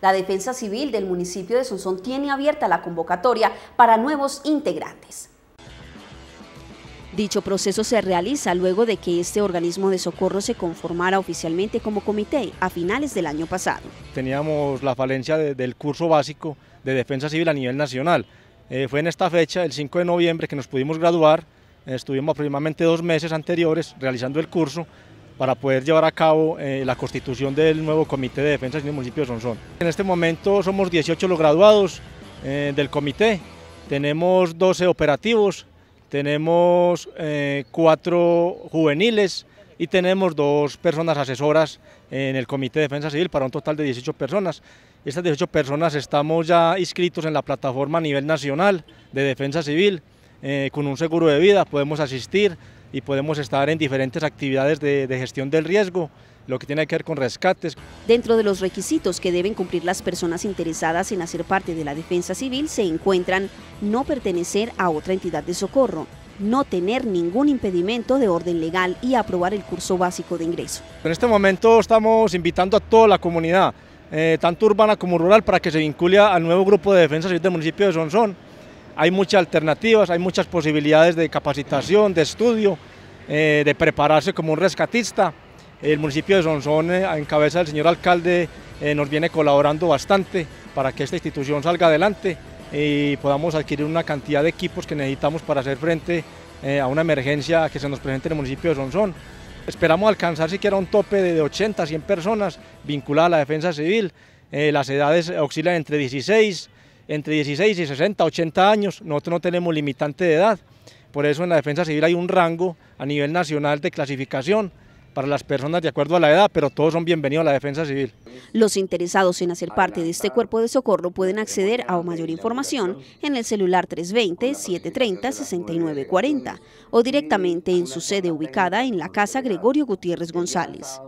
La Defensa Civil del municipio de Sonsón tiene abierta la convocatoria para nuevos integrantes. Dicho proceso se realiza luego de que este organismo de socorro se conformara oficialmente como comité a finales del año pasado. Teníamos la falencia del curso básico de defensa civil a nivel nacional. Eh, fue en esta fecha, el 5 de noviembre, que nos pudimos graduar. estuvimos aproximadamente dos meses anteriores realizando el curso para poder llevar a cabo eh, la constitución del nuevo Comité de Defensa del municipio de Sonsón. En este momento somos 18 los graduados eh, del comité, tenemos 12 operativos, tenemos 4 eh, juveniles y tenemos dos personas asesoras en el Comité de Defensa Civil para un total de 18 personas. Estas 18 personas estamos ya inscritos en la plataforma a nivel nacional de Defensa Civil con un seguro de vida, podemos asistir, y podemos estar en diferentes actividades de, gestión del riesgo, lo que tiene que ver con rescates. Dentro de los requisitos que deben cumplir las personas interesadas en hacer parte de la defensa civil se encuentran no pertenecer a otra entidad de socorro, no tener ningún impedimento de orden legal y aprobar el curso básico de ingreso. En este momento estamos invitando a toda la comunidad, eh, tanto urbana como rural, para que se vincule al nuevo grupo de defensa civil del municipio de Sonsón hay muchas alternativas, hay muchas posibilidades de capacitación, de estudio, eh, de prepararse como un rescatista. El municipio de Sonsón, eh, en cabeza del señor alcalde, eh, nos viene colaborando bastante para que esta institución salga adelante y podamos adquirir una cantidad de equipos que necesitamos para hacer frente a una emergencia que se nos presente en el municipio de Sonsón. Esperamos alcanzar siquiera un tope de 80 100 personas vinculadas a la defensa civil. las edades oscilan entre 16 entre 16 y 60, 80 años, nosotros no tenemos limitante de edad. Por eso en la defensa civil hay un rango a nivel nacional de clasificación para las personas de acuerdo a la edad, pero todos son bienvenidos a la defensa civil. Los interesados en hacer parte de este cuerpo de socorro pueden acceder a mayor información en el celular 320-730-6940 o directamente en su sede ubicada en la Casa Gregorio Gutiérrez González.